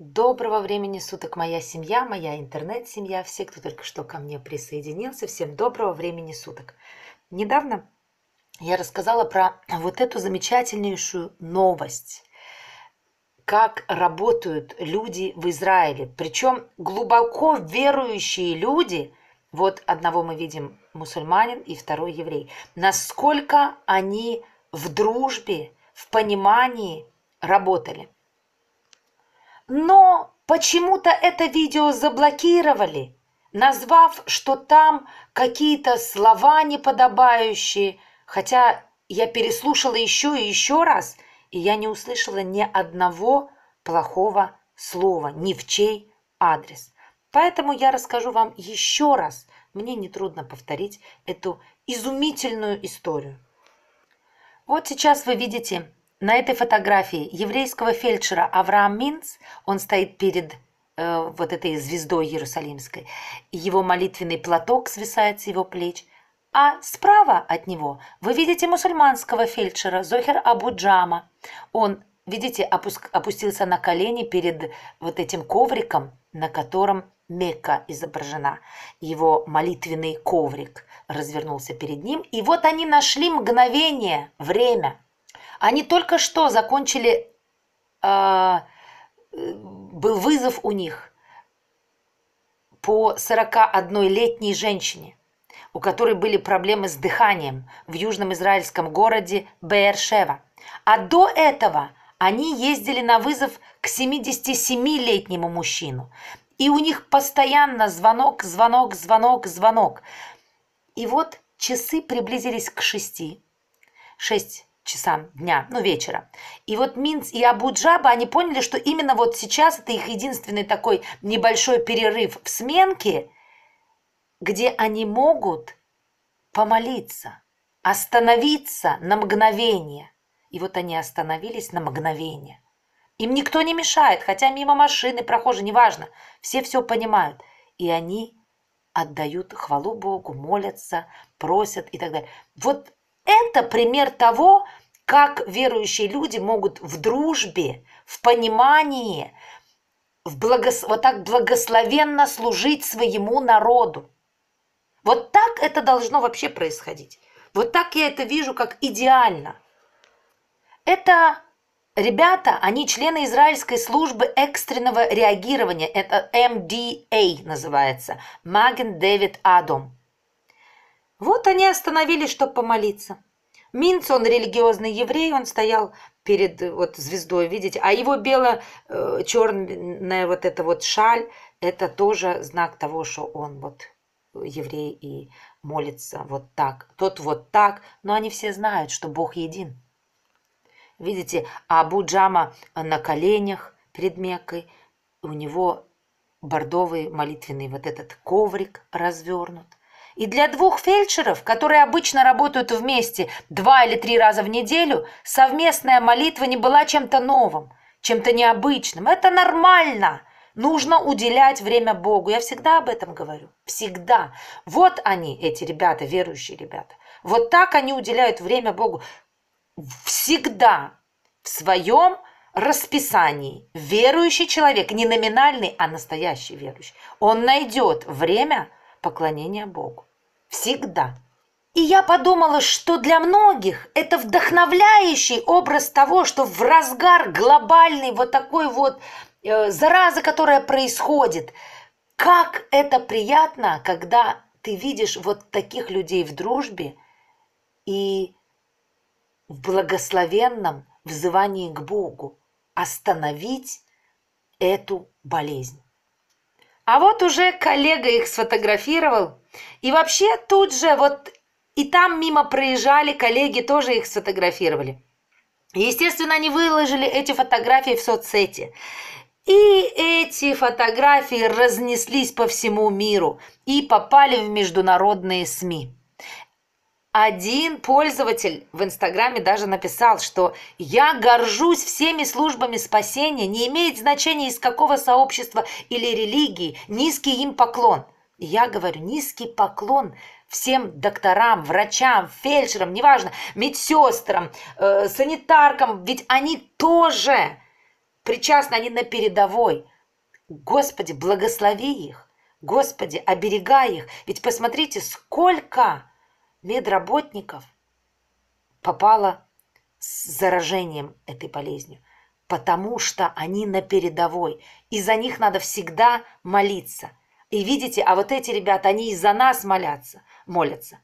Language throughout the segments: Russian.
Доброго времени суток, моя семья, моя интернет-семья, все, кто только что ко мне присоединился, всем доброго времени суток. Недавно я рассказала про вот эту замечательнейшую новость, как работают люди в Израиле, причем глубоко верующие люди, вот одного мы видим мусульманин и второй еврей, насколько они в дружбе, в понимании работали – но почему-то это видео заблокировали, назвав, что там какие-то слова неподобающие, хотя я переслушала еще и еще раз, и я не услышала ни одного плохого слова, ни в чей адрес. Поэтому я расскажу вам еще раз, мне нетрудно повторить эту изумительную историю. Вот сейчас вы видите на этой фотографии еврейского фельдшера Авраам Минц, он стоит перед э, вот этой звездой Иерусалимской, его молитвенный платок свисает с его плеч, а справа от него вы видите мусульманского фельдшера Зохер Абу Джама. Он, видите, опуск, опустился на колени перед вот этим ковриком, на котором Мекка изображена. Его молитвенный коврик развернулся перед ним. И вот они нашли мгновение, время – они только что закончили, э, был вызов у них по 41-летней женщине, у которой были проблемы с дыханием в южном израильском городе Беершева. А до этого они ездили на вызов к 77-летнему мужчину. И у них постоянно звонок, звонок, звонок, звонок. И вот часы приблизились к шести. Шесть часам дня, ну, вечера. И вот Минц и Абуджаба, они поняли, что именно вот сейчас это их единственный такой небольшой перерыв в сменке, где они могут помолиться, остановиться на мгновение. И вот они остановились на мгновение. Им никто не мешает, хотя мимо машины, прохожие, неважно, все все понимают. И они отдают хвалу Богу, молятся, просят и так далее. Вот это пример того, как верующие люди могут в дружбе, в понимании, в благос... вот так благословенно служить своему народу. Вот так это должно вообще происходить. Вот так я это вижу как идеально. Это ребята, они члены израильской службы экстренного реагирования. Это MDA а называется. Маген Дэвид Адом. Вот они остановились, чтобы помолиться. Минц, он религиозный еврей, он стоял перед вот звездой, видите, а его бело-черная э, вот эта вот шаль, это тоже знак того, что он вот еврей и молится вот так, тот вот так, но они все знают, что Бог един. Видите, Абу Джама на коленях перед Меккой, у него бордовый молитвенный вот этот коврик развернут. И для двух фельдшеров, которые обычно работают вместе два или три раза в неделю, совместная молитва не была чем-то новым, чем-то необычным. Это нормально. Нужно уделять время Богу. Я всегда об этом говорю. Всегда. Вот они, эти ребята, верующие ребята. Вот так они уделяют время Богу. Всегда в своем расписании верующий человек, не номинальный, а настоящий верующий, он найдет время поклонения Богу всегда. И я подумала, что для многих это вдохновляющий образ того, что в разгар глобальной вот такой вот э, заразы, которая происходит, как это приятно, когда ты видишь вот таких людей в дружбе и в благословенном взывании к Богу остановить эту болезнь. А вот уже коллега их сфотографировал, и вообще тут же вот и там мимо проезжали, коллеги тоже их сфотографировали. Естественно, они выложили эти фотографии в соцсети. И эти фотографии разнеслись по всему миру и попали в международные СМИ. Один пользователь в Инстаграме даже написал, что «Я горжусь всеми службами спасения, не имеет значения из какого сообщества или религии, низкий им поклон». Я говорю, низкий поклон всем докторам, врачам, фельдшерам, неважно, медсестрам, э, санитаркам, ведь они тоже причастны, они на передовой. Господи, благослови их, Господи, оберегай их. Ведь посмотрите, сколько медработников попало с заражением этой болезнью, потому что они на передовой, и за них надо всегда молиться. И видите, а вот эти ребята, они из-за нас молятся, молятся.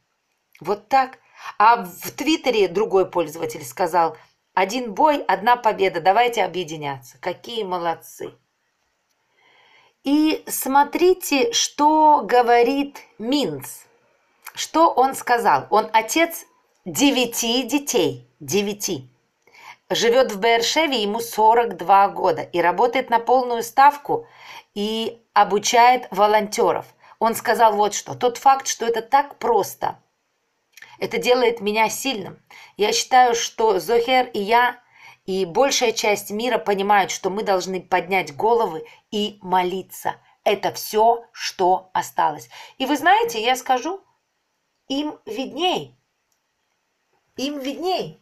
Вот так. А в Твиттере другой пользователь сказал, один бой, одна победа, давайте объединяться. Какие молодцы. И смотрите, что говорит Минц. Что он сказал? Он отец девяти детей. Девяти живет в Бершеве, ему 42 года и работает на полную ставку и обучает волонтеров. Он сказал вот что. Тот факт, что это так просто, это делает меня сильным. Я считаю, что Зохер и я и большая часть мира понимают, что мы должны поднять головы и молиться. Это все, что осталось. И вы знаете, я скажу, им видней. Им видней.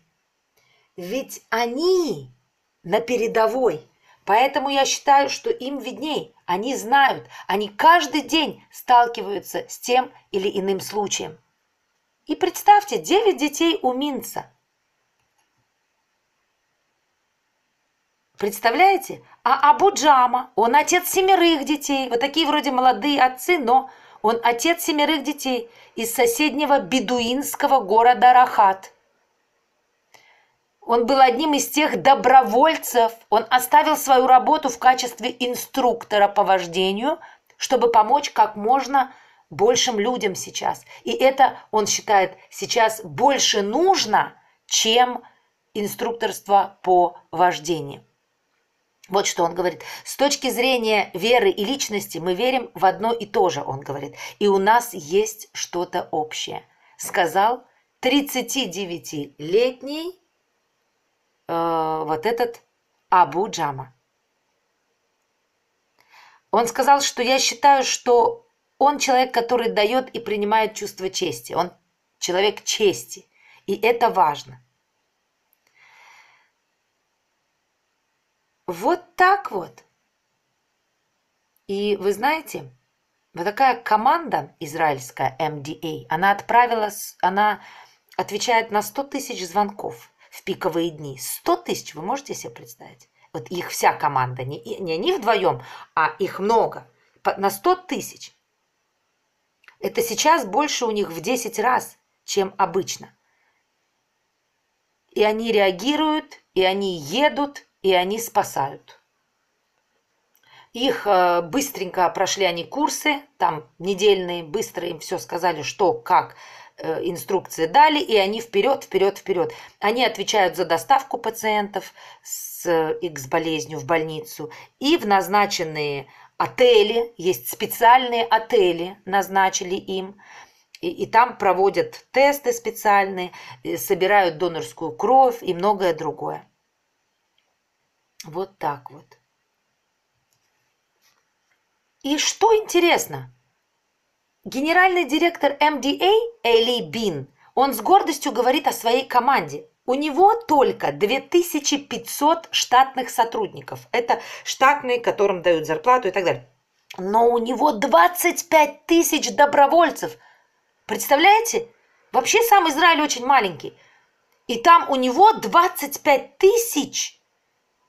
Ведь они на передовой. Поэтому я считаю, что им видней. Они знают, они каждый день сталкиваются с тем или иным случаем. И представьте, 9 детей у Минца. Представляете? А Абу Джама, он отец семерых детей. Вот такие вроде молодые отцы, но он отец семерых детей из соседнего бедуинского города Рахат. Он был одним из тех добровольцев. Он оставил свою работу в качестве инструктора по вождению, чтобы помочь как можно большим людям сейчас. И это, он считает, сейчас больше нужно, чем инструкторство по вождению. Вот что он говорит. С точки зрения веры и личности мы верим в одно и то же, он говорит. И у нас есть что-то общее. Сказал 39-летний э, вот этот Абу Джама. Он сказал, что я считаю, что он человек, который дает и принимает чувство чести. Он человек чести. И это важно. Вот так вот. И вы знаете, вот такая команда израильская, MDA, она отправила, она отвечает на 100 тысяч звонков в пиковые дни. 100 тысяч, вы можете себе представить? Вот их вся команда, не, не они вдвоем, а их много, на 100 тысяч. Это сейчас больше у них в 10 раз, чем обычно. И они реагируют, и они едут, и они спасают. Их э, быстренько прошли они курсы, там недельные, быстро им все сказали, что, как, Э, инструкции дали, и они вперед, вперед, вперед. Они отвечают за доставку пациентов с э, X-болезнью в больницу и в назначенные отели, есть специальные отели, назначили им, и, и там проводят тесты специальные, собирают донорскую кровь и многое другое. Вот так вот. И что интересно – Генеральный директор MDA а Эли Бин, он с гордостью говорит о своей команде. У него только 2500 штатных сотрудников. Это штатные, которым дают зарплату и так далее. Но у него 25 тысяч добровольцев. Представляете? Вообще сам Израиль очень маленький. И там у него 25 тысяч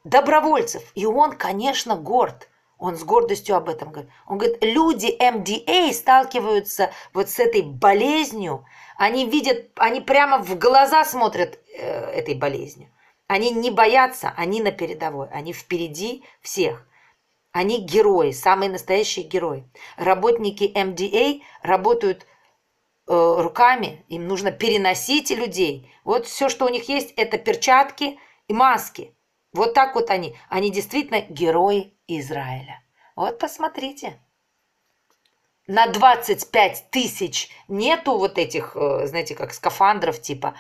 добровольцев. И он, конечно, горд. Он с гордостью об этом говорит. Он говорит, люди МДА сталкиваются вот с этой болезнью. Они видят, они прямо в глаза смотрят э, этой болезнью. Они не боятся, они на передовой, они впереди всех. Они герои, самые настоящие герои. Работники МДА работают э, руками, им нужно переносить людей. Вот все, что у них есть, это перчатки и маски. Вот так вот они. Они действительно герои Израиля. Вот посмотрите. На 25 тысяч нету вот этих, э, знаете, как скафандров типа.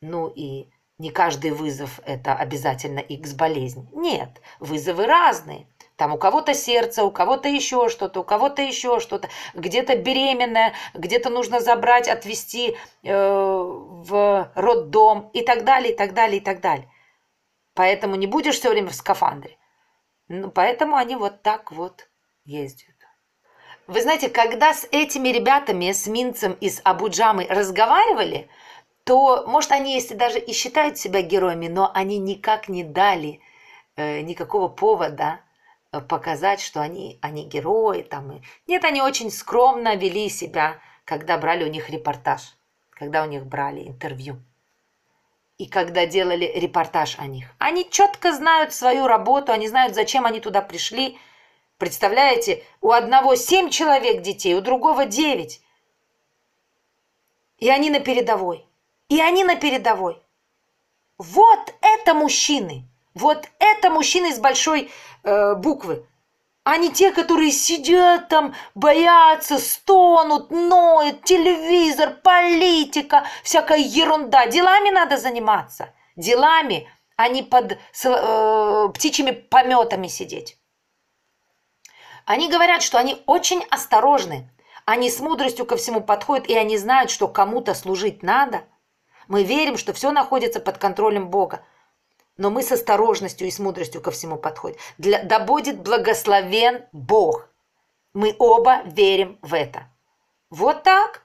Ну и не каждый вызов – это обязательно X-болезнь. Нет, вызовы разные. Там у кого-то сердце, у кого-то еще что-то, у кого-то еще что-то. Где-то беременная, где-то нужно забрать, отвезти э, в роддом и так далее, и так далее, и так далее. Поэтому не будешь все время в скафандре. Ну, поэтому они вот так вот ездят. Вы знаете, когда с этими ребятами, с Минцем и с Абуджамой разговаривали, то, может, они, если даже и считают себя героями, но они никак не дали э, никакого повода э, показать, что они, они герои. Там. Нет, они очень скромно вели себя, когда брали у них репортаж, когда у них брали интервью и когда делали репортаж о них. Они четко знают свою работу, они знают, зачем они туда пришли. Представляете, у одного семь человек детей, у другого девять. И они на передовой. И они на передовой. Вот это мужчины! Вот это мужчины с большой э, буквы а не те, которые сидят там, боятся, стонут, ноют, телевизор, политика, всякая ерунда. Делами надо заниматься, делами, а не под э, птичьими пометами сидеть. Они говорят, что они очень осторожны, они с мудростью ко всему подходят, и они знают, что кому-то служить надо. Мы верим, что все находится под контролем Бога но мы с осторожностью и с мудростью ко всему подходим. Для, да будет благословен Бог. Мы оба верим в это. Вот так.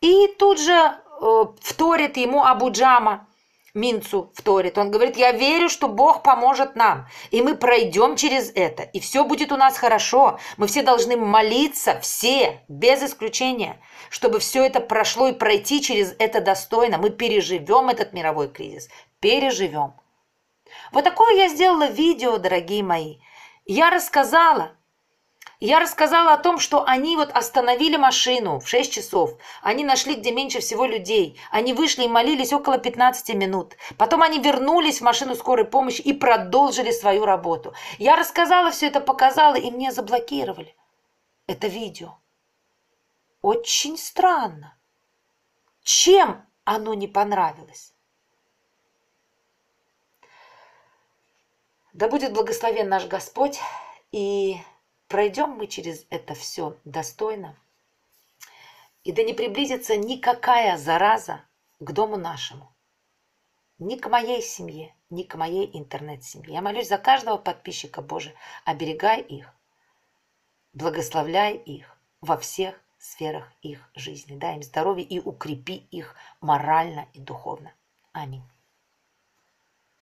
И тут же э, вторит ему Абуджама, Минцу вторит. Он говорит, я верю, что Бог поможет нам, и мы пройдем через это, и все будет у нас хорошо. Мы все должны молиться, все, без исключения, чтобы все это прошло и пройти через это достойно. Мы переживем этот мировой кризис, переживем. Вот такое я сделала видео, дорогие мои. Я рассказала, я рассказала о том, что они вот остановили машину в 6 часов. Они нашли, где меньше всего людей. Они вышли и молились около 15 минут. Потом они вернулись в машину скорой помощи и продолжили свою работу. Я рассказала все это, показала, и мне заблокировали это видео. Очень странно. Чем оно не понравилось? Да будет благословен наш Господь, и пройдем мы через это все достойно. И да не приблизится никакая зараза к дому нашему, ни к моей семье, ни к моей интернет-семье. Я молюсь за каждого подписчика, Боже, оберегай их, благословляй их во всех сферах их жизни. Дай им здоровье и укрепи их морально и духовно. Аминь.